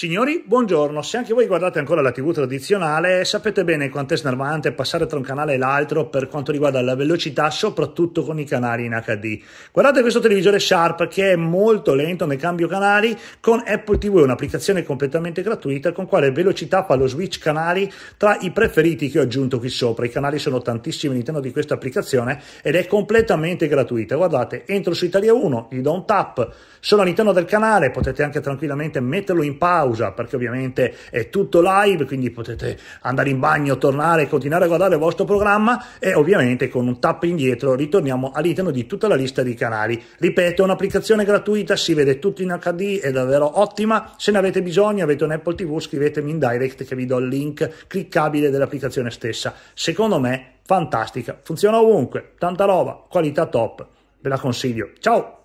Signori, buongiorno. Se anche voi guardate ancora la TV tradizionale, sapete bene quanto è snervante passare tra un canale e l'altro per quanto riguarda la velocità, soprattutto con i canali in HD. Guardate questo televisore Sharp che è molto lento nel cambio canali con Apple TV, un'applicazione completamente gratuita con quale velocità fa lo switch canali tra i preferiti che ho aggiunto qui sopra. I canali sono tantissimi all'interno di questa applicazione ed è completamente gratuita. Guardate, entro su Italia 1, gli do un tap, sono all'interno del canale, potete anche tranquillamente metterlo in pausa pausa perché ovviamente è tutto live, quindi potete andare in bagno, tornare, continuare a guardare il vostro programma e ovviamente con un tap indietro ritorniamo all'interno di tutta la lista di canali. Ripeto, è un'applicazione gratuita, si vede tutto in HD, è davvero ottima. Se ne avete bisogno, avete un Apple TV, scrivetemi in direct che vi do il link cliccabile dell'applicazione stessa. Secondo me fantastica, funziona ovunque, tanta roba, qualità top. Ve la consiglio. Ciao!